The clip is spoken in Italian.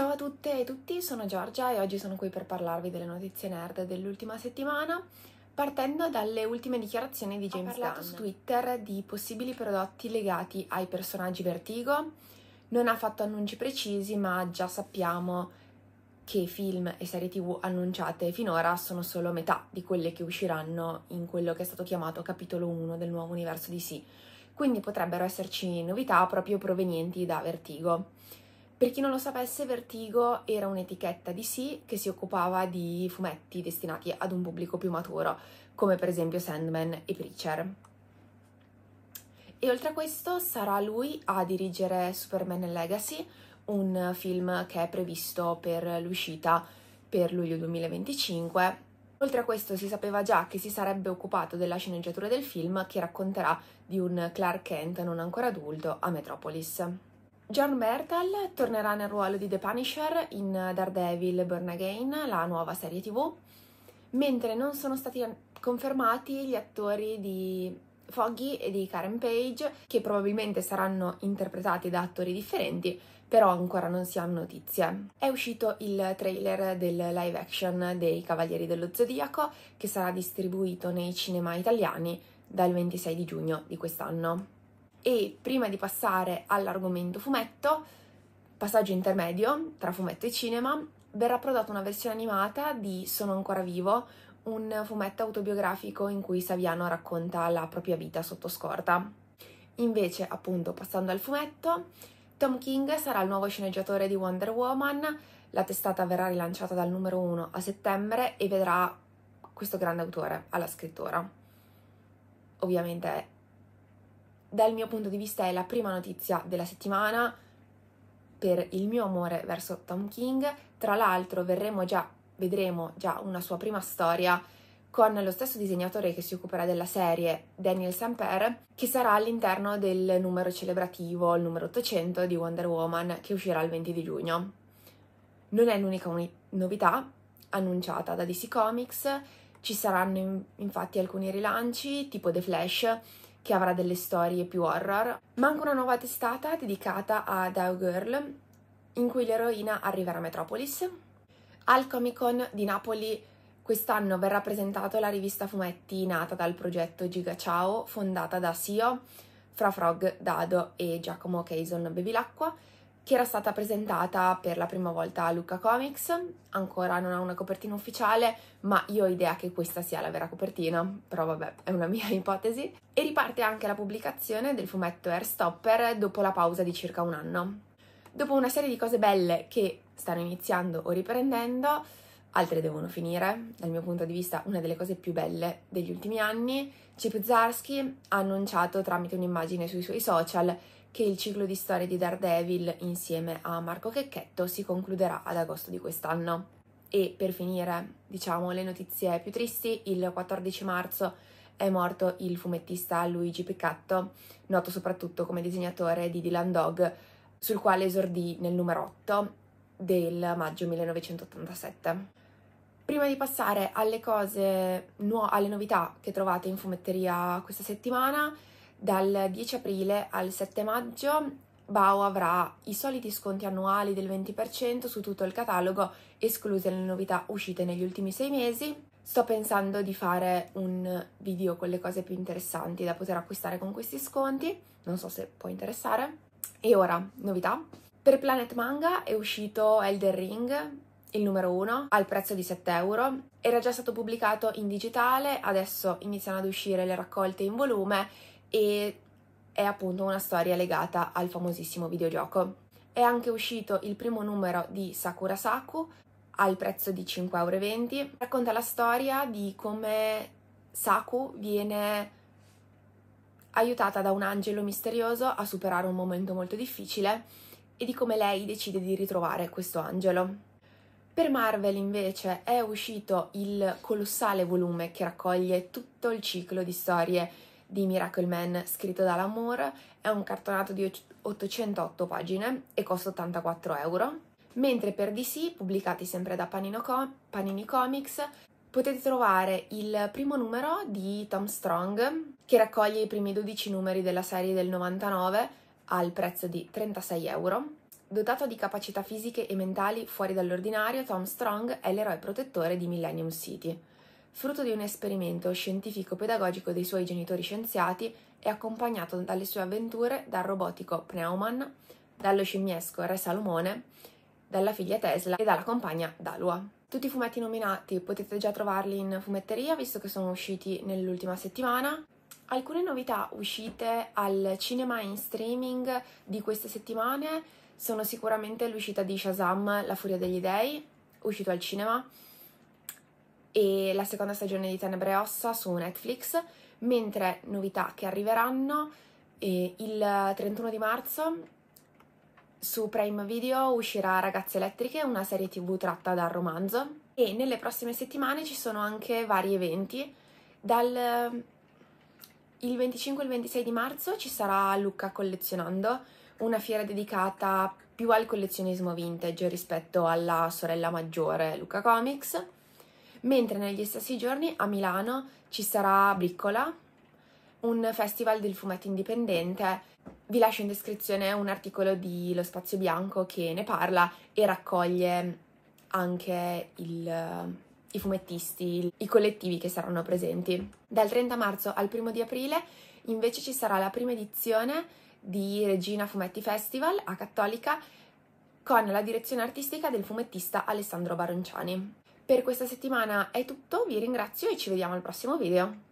Ciao a tutte e a tutti, sono Giorgia e oggi sono qui per parlarvi delle notizie nerd dell'ultima settimana. Partendo dalle ultime dichiarazioni di James Ha parlato Gunn. su Twitter di possibili prodotti legati ai personaggi Vertigo. Non ha fatto annunci precisi, ma già sappiamo che film e serie TV annunciate finora sono solo metà di quelle che usciranno in quello che è stato chiamato capitolo 1 del nuovo universo DC. Quindi potrebbero esserci novità proprio provenienti da Vertigo. Per chi non lo sapesse, Vertigo era un'etichetta di sì che si occupava di fumetti destinati ad un pubblico più maturo, come per esempio Sandman e Preacher. E oltre a questo sarà lui a dirigere Superman Legacy, un film che è previsto per l'uscita per luglio 2025. Oltre a questo si sapeva già che si sarebbe occupato della sceneggiatura del film che racconterà di un Clark Kent non ancora adulto a Metropolis. John Bertal tornerà nel ruolo di The Punisher in Daredevil Burn Again, la nuova serie tv, mentre non sono stati confermati gli attori di Foggy e di Karen Page, che probabilmente saranno interpretati da attori differenti, però ancora non si hanno notizie. È uscito il trailer del live action dei Cavalieri dello Zodiaco, che sarà distribuito nei cinema italiani dal 26 di giugno di quest'anno. E prima di passare all'argomento fumetto, passaggio intermedio tra fumetto e cinema, verrà prodotta una versione animata di Sono ancora vivo, un fumetto autobiografico in cui Saviano racconta la propria vita sotto scorta. Invece, appunto, passando al fumetto, Tom King sarà il nuovo sceneggiatore di Wonder Woman, la testata verrà rilanciata dal numero 1 a settembre e vedrà questo grande autore alla scrittura. Ovviamente dal mio punto di vista è la prima notizia della settimana per il mio amore verso Tom King. Tra l'altro già, vedremo già una sua prima storia con lo stesso disegnatore che si occuperà della serie, Daniel Samper, che sarà all'interno del numero celebrativo, il numero 800 di Wonder Woman, che uscirà il 20 di giugno. Non è l'unica uni- novità annunciata da DC Comics, ci saranno in- infatti alcuni rilanci, tipo The Flash, che avrà delle storie più horror, Manca una nuova testata dedicata a Dow Girl, in cui l'eroina arriverà a Metropolis. Al Comic Con di Napoli quest'anno verrà presentata la rivista fumetti nata dal progetto Giga Ciao, fondata da Sio, Fra Frog, Dado e Giacomo Cason Bevilacqua, che era stata presentata per la prima volta a Luca Comics, ancora non ha una copertina ufficiale, ma io ho idea che questa sia la vera copertina, però vabbè, è una mia ipotesi. E riparte anche la pubblicazione del fumetto Airstopper dopo la pausa di circa un anno. Dopo una serie di cose belle che stanno iniziando o riprendendo, altre devono finire. Dal mio punto di vista, una delle cose più belle degli ultimi anni, Chip Zarsky ha annunciato tramite un'immagine sui suoi social che il ciclo di storie di Daredevil insieme a Marco Checchetto si concluderà ad agosto di quest'anno. E per finire, diciamo le notizie più tristi, il 14 marzo è morto il fumettista Luigi Piccatto, noto soprattutto come disegnatore di Dylan Dog, sul quale esordì nel numero 8 del maggio 1987. Prima di passare alle cose, nu- alle novità che trovate in fumetteria questa settimana, dal 10 aprile al 7 maggio Bao avrà i soliti sconti annuali del 20% su tutto il catalogo, escluse le novità uscite negli ultimi sei mesi. Sto pensando di fare un video con le cose più interessanti da poter acquistare con questi sconti, non so se può interessare. E ora, novità. Per Planet Manga è uscito Elder Ring, il numero 1 al prezzo di 7 euro. Era già stato pubblicato in digitale, adesso iniziano ad uscire le raccolte in volume e è appunto una storia legata al famosissimo videogioco. È anche uscito il primo numero di Sakura Saku al prezzo di 5,20 euro. Racconta la storia di come Saku viene aiutata da un angelo misterioso a superare un momento molto difficile e di come lei decide di ritrovare questo angelo. Per Marvel invece è uscito il colossale volume che raccoglie tutto il ciclo di storie di Miracle Man scritto da Lamour, è un cartonato di 808 pagine e costa 84 euro, mentre per DC, pubblicati sempre da Panino Com- Panini Comics, potete trovare il primo numero di Tom Strong, che raccoglie i primi 12 numeri della serie del 99 al prezzo di 36 euro. Dotato di capacità fisiche e mentali fuori dall'ordinario, Tom Strong è l'eroe protettore di Millennium City. Frutto di un esperimento scientifico-pedagogico dei suoi genitori scienziati, è accompagnato dalle sue avventure dal robotico Pneuman, dallo scimmiesco Re Salomone, dalla figlia Tesla e dalla compagna Dalua. Tutti i fumetti nominati potete già trovarli in fumetteria visto che sono usciti nell'ultima settimana. Alcune novità uscite al cinema in streaming di queste settimane sono sicuramente l'uscita di Shazam, La furia degli dei, uscito al cinema, e la seconda stagione di Tenebre e Ossa su Netflix, mentre novità che arriveranno eh, il 31 di marzo su Prime Video uscirà Ragazze Elettriche, una serie tv tratta dal romanzo e nelle prossime settimane ci sono anche vari eventi. Dal il 25 e il 26 di marzo ci sarà Luca Collezionando, una fiera dedicata più al collezionismo vintage rispetto alla sorella maggiore Luca Comics, mentre negli stessi giorni a Milano ci sarà Briccola, un festival del fumetto indipendente. Vi lascio in descrizione un articolo di Lo Spazio Bianco che ne parla e raccoglie anche il, eh, i fumettisti, i collettivi che saranno presenti. Dal 30 marzo al 1 di aprile invece ci sarà la prima edizione di Regina Fumetti Festival a Cattolica con la direzione artistica del fumettista Alessandro Baronciani. Per questa settimana è tutto, vi ringrazio e ci vediamo al prossimo video.